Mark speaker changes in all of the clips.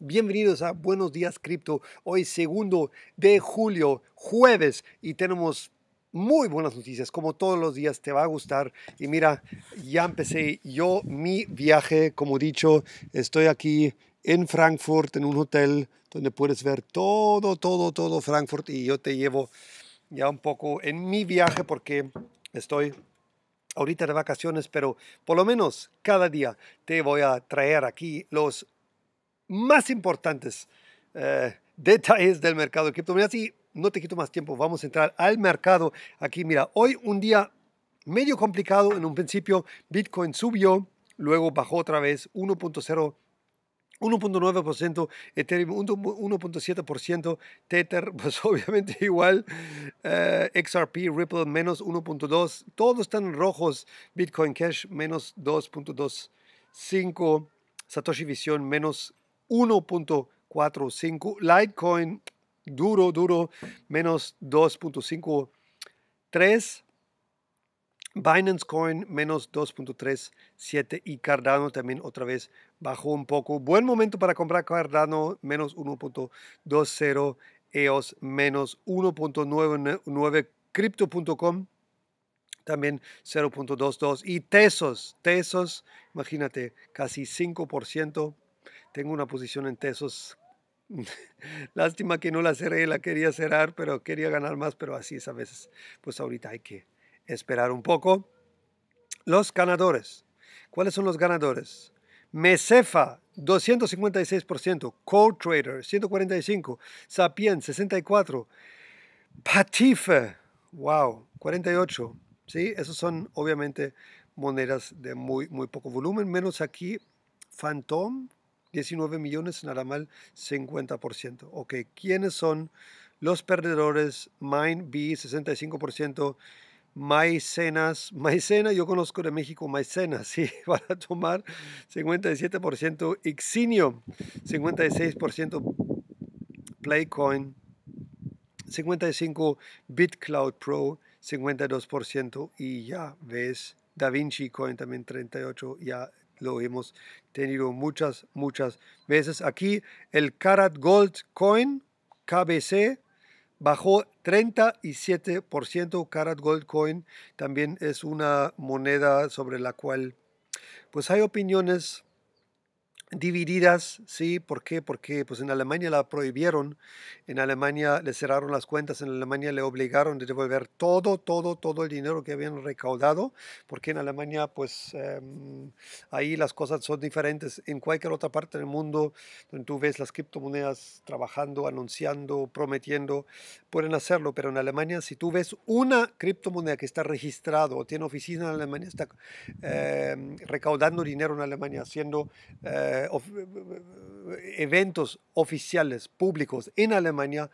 Speaker 1: Bienvenidos a Buenos Días Cripto. Hoy segundo de julio, jueves, y tenemos muy buenas noticias, como todos los días, te va a gustar. Y mira, ya empecé yo mi viaje, como dicho, estoy aquí en Frankfurt, en un hotel donde puedes ver todo, todo, todo Frankfurt y yo te llevo ya un poco en mi viaje porque estoy ahorita de vacaciones, pero por lo menos cada día te voy a traer aquí los más importantes eh, detalles del mercado de criptomonedas. Y no te quito más tiempo, vamos a entrar al mercado. Aquí, mira, hoy un día medio complicado. En un principio, Bitcoin subió, luego bajó otra vez 1.0. 1.9%, Ethereum 1.7%, Tether pues obviamente igual, eh, XRP, Ripple menos 1.2, todos están rojos, Bitcoin Cash menos 2.25, Satoshi Vision menos 1.45. Litecoin, duro, duro, menos 2.53. Binance Coin menos 2.37 y Cardano también otra vez bajó un poco. Buen momento para comprar Cardano menos 1.20, EOS e menos 1.99, crypto.com también 0.22 y Tesos, Tesos, imagínate, casi 5% tengo una posición en Tesos. Lástima que no la cerré, la quería cerrar, pero quería ganar más, pero así es a veces. Pues ahorita hay que esperar un poco. Los ganadores. ¿Cuáles son los ganadores? Mesefa, 256%, Cold Trader, 145%, Sapien, 64%, Patife, wow, 48%. ¿sí? Esos son obviamente monedas de muy, muy poco volumen, menos aquí Phantom, 19 millones, nada mal 50%. Ok, ¿quiénes son los perdedores? Mine B, 65%. Maicenas, Maicena, yo conozco de México Maicena, sí, van a tomar 57%, Ixinio, 56%, Playcoin, 55%, BitCloud Pro, 52%, y ya ves, DaVinci Coin también 38%, ya lo hemos tenido muchas, muchas veces. Aquí el Karat Gold Coin, KBC, bajó 37%. Karat Gold Coin también es una moneda sobre la cual pues hay opiniones divididas, ¿sí? ¿Por qué? Porque pues en Alemania la prohibieron, en Alemania le cerraron las cuentas, en Alemania le obligaron a devolver todo, todo, todo el dinero que habían recaudado, porque en Alemania pues em, ahí las cosas son diferentes. En cualquier otra parte del mundo donde tú ves las criptomonedas trabajando, anunciando, prometiendo, pueden hacerlo, pero en Alemania si tú ves una criptomoneda que está registrado o tiene oficina en Alemania, está em, recaudando dinero en Alemania, haciendo... Em, eh, eh, eventos oficiales, públicos en Alemania,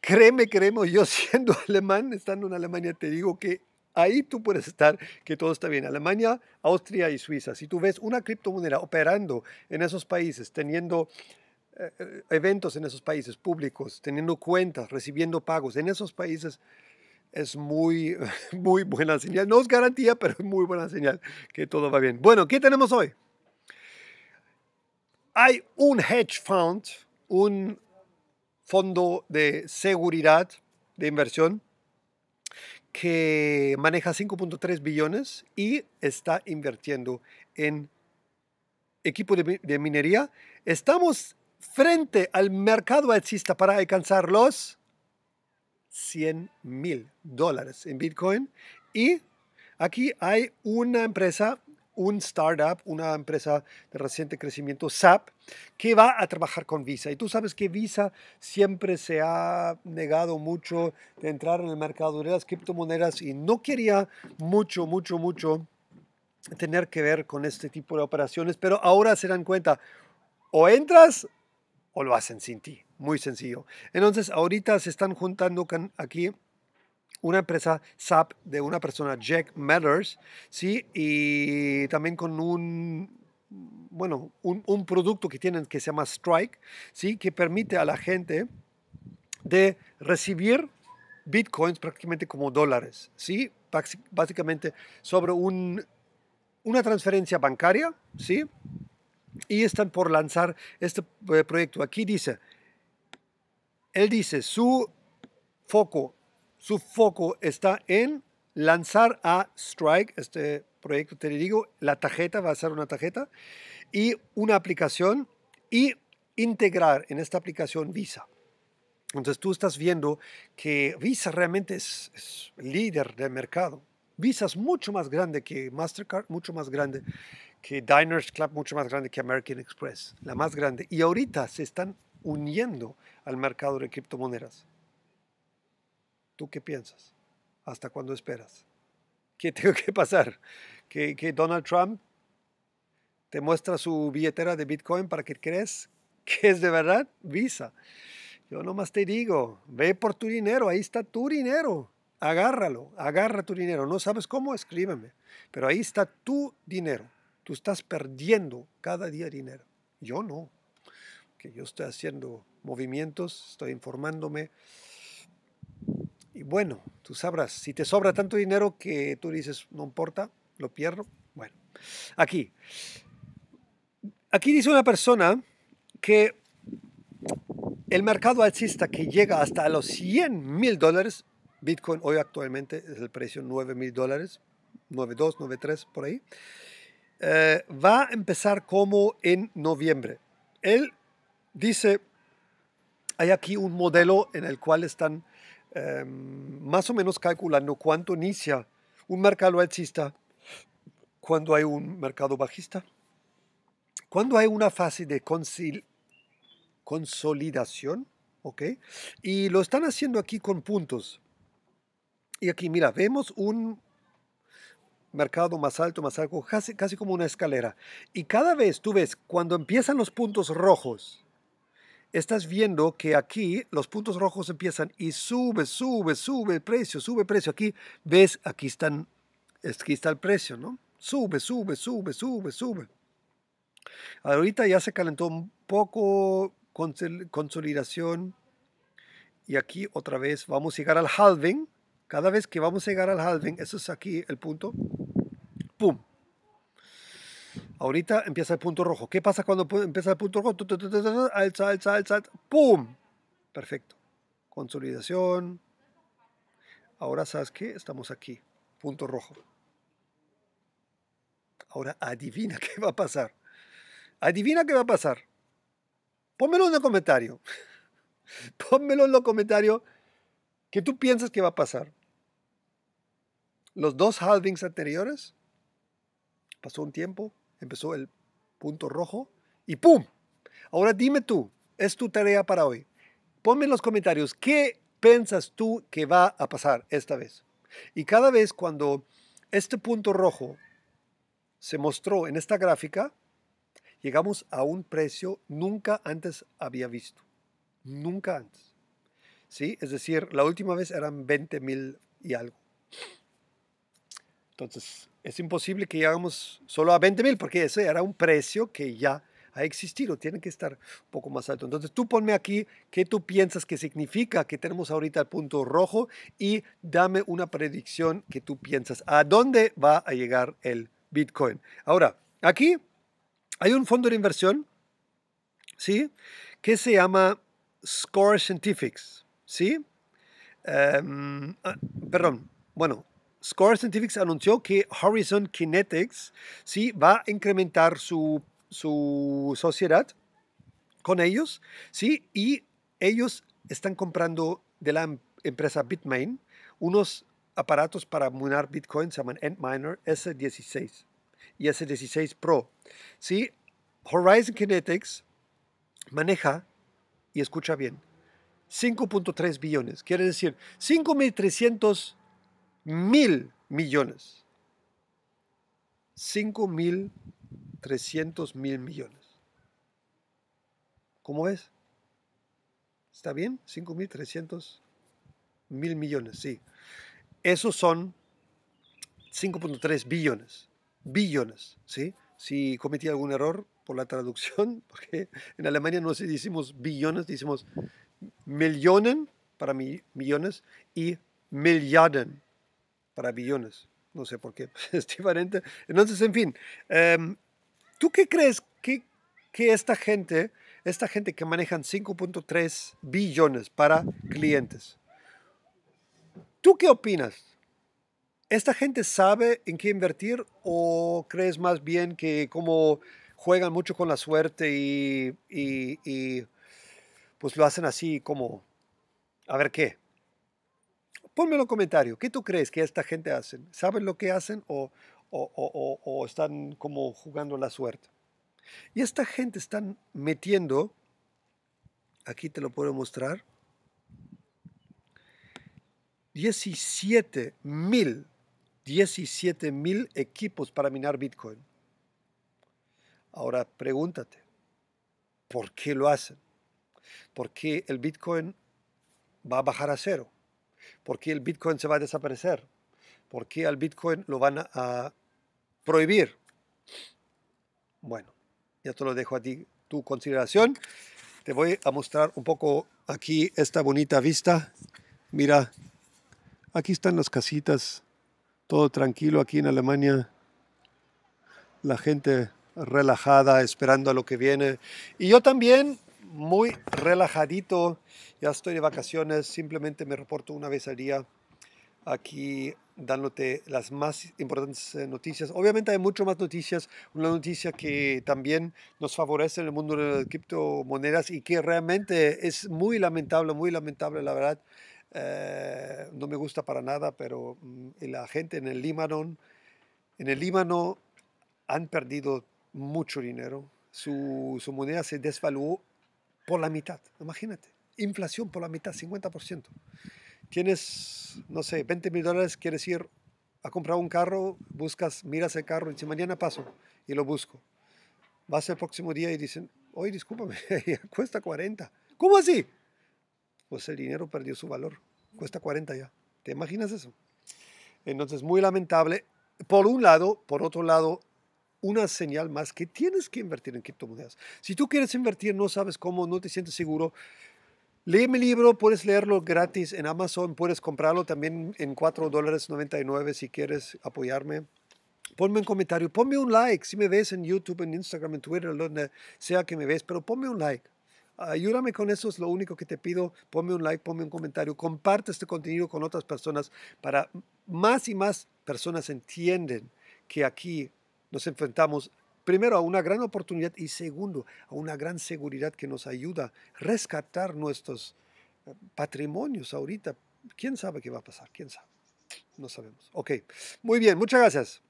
Speaker 1: créeme, creemos, yo siendo alemán, estando en Alemania, te digo que ahí tú puedes estar, que todo está bien. Alemania, Austria y Suiza. Si tú ves una criptomoneda operando en esos países, teniendo eh, eventos en esos países públicos, teniendo cuentas, recibiendo pagos en esos países, es muy, muy buena señal. No es garantía, pero es muy buena señal que todo va bien. Bueno, ¿qué tenemos hoy? Hay un hedge fund, un fondo de seguridad de inversión que maneja 5.3 billones y está invirtiendo en equipo de, minería. Estamos frente al mercado exista para alcanzar los 100 mil dólares en Bitcoin y aquí hay una empresa un startup, una empresa de reciente crecimiento, SAP, que va a trabajar con Visa. Y tú sabes que Visa siempre se ha negado mucho de entrar en el mercado de las criptomonedas y no quería mucho, mucho, mucho tener que ver con este tipo de operaciones, pero ahora se dan cuenta, o entras o lo hacen sin ti, muy sencillo. Entonces, ahorita se están juntando aquí una empresa SAP de una persona, Jack Matters, ¿sí? y también con un bueno, un, un, producto que tienen que se llama Strike, ¿sí? que permite a la gente de recibir bitcoins prácticamente como dólares, ¿sí? básicamente sobre un, una transferencia bancaria, ¿sí? y están por lanzar este eh, proyecto. Aquí dice, él dice, su foco su foco está en lanzar a Strike, este proyecto te digo, la tarjeta va a ser una tarjeta, y una aplicación y integrar en esta aplicación Visa. Entonces tú estás viendo que Visa realmente es, es líder del mercado. Visa es mucho más grande que Mastercard, mucho más grande que Diners Club, mucho más grande que American Express, la más grande. Y ahorita se están uniendo al mercado de criptomonedas. ¿Tú qué piensas? ¿Hasta cuándo esperas? ¿Qué tengo que pasar? ¿Que, Donald Trump te muestra su billetera de Bitcoin para que crees que es de verdad Visa? Yo nomás te digo, ve por tu dinero, ahí está tu dinero. Agárralo, agarra tu dinero. No sabes cómo, escríbeme. Pero ahí está tu dinero. Tú estás perdiendo cada día dinero. Yo no. Que yo estoy haciendo movimientos, estoy informándome bueno, tú sabrás, si te sobra tanto dinero que tú dices, no importa, lo pierdo. Bueno, aquí. Aquí dice una persona que el mercado alcista que llega hasta los 100 mil dólares, Bitcoin hoy actualmente es el precio 9 mil dólares, 9.2, 9.3 por ahí, eh, va a empezar como en noviembre. Él dice, hay aquí un modelo en el cual están Em, más o menos calculando cuánto inicia un mercado alcista cuando hay un mercado bajista. Cuando hay una fase de consolidación, ¿ok? Y lo están haciendo aquí con puntos. Y aquí, mira, vemos un mercado más alto, más alto, casi, casi como una escalera. Y cada vez tú ves, cuando empiezan los puntos rojos, estás viendo que aquí los puntos rojos empiezan y sube, sube, sube el precio, sube el precio. Aquí ves, aquí, están, aquí está el precio, ¿no? Sube, sube, sube, sube, sube. Ahorita ya se calentó un poco consolidación y aquí otra vez vamos a llegar al halving. Cada vez que vamos a llegar al halving, eso es aquí el punto, ¡pum! Ahorita empieza el punto rojo. ¿Qué pasa cuando empieza el punto rojo? Alza, alza, alza. ¡Pum! Perfecto. Consolidación. Ahora sabes qué? Estamos aquí. Punto rojo. Ahora adivina qué va a pasar. Adivina qué va a pasar. Pónmelo en el comentario. Pónmelo en los comentarios. ¿Qué tú piensas que va a pasar? Los dos halvings anteriores pasó un tiempo, empezó el punto rojo y ¡pum! Ahora dime tú, es tu tarea para hoy. Ponme en los comentarios qué piensas tú que va a pasar esta vez. Y cada vez cuando este punto rojo se mostró en esta gráfica, llegamos a un precio nunca antes había visto. Nunca antes. ¿Sí? Es decir, la última vez eran 20 mil y algo. Entonces, es imposible que llegamos solo a 20 mil porque ese era un precio que ya ha existido, tiene que estar un poco más alto. Entonces tú ponme aquí qué tú piensas que significa que tenemos ahorita el punto rojo y dame una predicción que tú piensas a dónde va a llegar el Bitcoin. Ahora, aquí hay un fondo de inversión, ¿sí? Que se llama Score Scientifics, ¿sí? Em, ah, perdón, bueno, Score Scientifics anunció que Horizon Kinetics sí va a incrementar su, sociedad con ellos, sí, y ellos están comprando de la em, empresa Bitmain unos aparatos para minar Bitcoin, se llaman Antminer S16 y S16 Pro. Sí, Horizon Kinetics maneja, y escucha bien, 5.3 billones, quiere decir 5.300 mil millones. Cinco mil mil millones. ¿Cómo ves? ¿Está bien? Cinco mil millones, sí. Esos son 5.3 billones. Billones, ¿sí? Si cometí algún error por la traducción, porque en Alemania no se decimos billones, decimos millonen para millones y milliarden para billones. No sé por qué, es diferente. Entonces, en fin, em, ¿tú qué crees que, esta gente, esta gente que manejan 5.3 billones para clientes, ¿tú qué opinas? ¿Esta gente sabe en qué invertir o crees más bien que como juegan mucho con la suerte y pues lo hacen así como a ver qué? Ponme en los comentarios, ¿qué tú crees que esta gente hacen? ¿Saben lo que hacen o, están como jugando la suerte? Y esta gente están metiendo, aquí te lo puedo mostrar, 17 mil, 17 mil equipos para minar Bitcoin. Ahora pregúntate, ¿por qué lo hacen? ¿Por qué el Bitcoin va a bajar a cero? ¿Por qué el Bitcoin se va a desaparecer? ¿Por qué al Bitcoin lo van a prohibir? Bueno, ya te lo dejo a ti, tu consideración. Te voy a mostrar un poco aquí esta bonita vista. Mira, aquí están las casitas, todo tranquilo aquí en Alemania. La gente relajada, esperando a lo que viene. Y yo también muy relajadito. Ya estoy de vacaciones, simplemente me reporto una vez al día aquí dándote las más importantes eh, noticias. Obviamente hay mucho más noticias, una noticia que también nos favorece en el mundo de las criptomonedas y que realmente es muy lamentable, muy lamentable la verdad. Eh, no me gusta para nada, pero mm, la gente en el Líbano, en el Líbano han perdido mucho dinero. Su, su moneda se desvaluó por la mitad, imagínate, inflación por la mitad, 50%. Tienes, no sé, 20 mil dólares, quieres ir a comprar un carro, buscas, miras el carro, y dices, mañana paso y lo busco. Vas el próximo día y dicen, hoy discúlpame, cuesta 40. ¿Cómo así? Pues el dinero perdió su valor, cuesta 40 ya. ¿Te imaginas eso? Entonces, muy lamentable. Por un lado, por otro lado, una señal más que tienes que invertir en criptomonedas. Si tú quieres invertir, no sabes cómo, no te sientes seguro, lee mi libro, puedes leerlo gratis en Amazon, puedes comprarlo también en $4.99 dólares si quieres apoyarme. Ponme un comentario, ponme un like si me ves en YouTube, en Instagram, en Twitter, donde sea que me ves, pero ponme un like. Ayúdame con eso, es lo único que te pido. Ponme un like, ponme un comentario, comparte este contenido con otras personas para más y más personas entienden que aquí nos enfrentamos primero a una gran oportunidad y segundo a una gran seguridad que nos ayuda a rescatar nuestros eh, patrimonios ahorita. ¿Quién sabe qué va a pasar? ¿Quién sabe? No sabemos. Ok, muy bien, muchas gracias.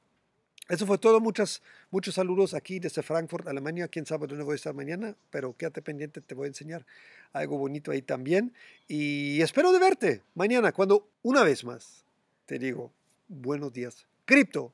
Speaker 1: Eso fue todo, muchas, muchos saludos aquí desde Frankfurt, Alemania. Quién sabe dónde voy a estar mañana, pero quédate pendiente, te voy a enseñar algo bonito ahí también. Y espero de verte mañana, cuando una vez más te digo, buenos días, cripto.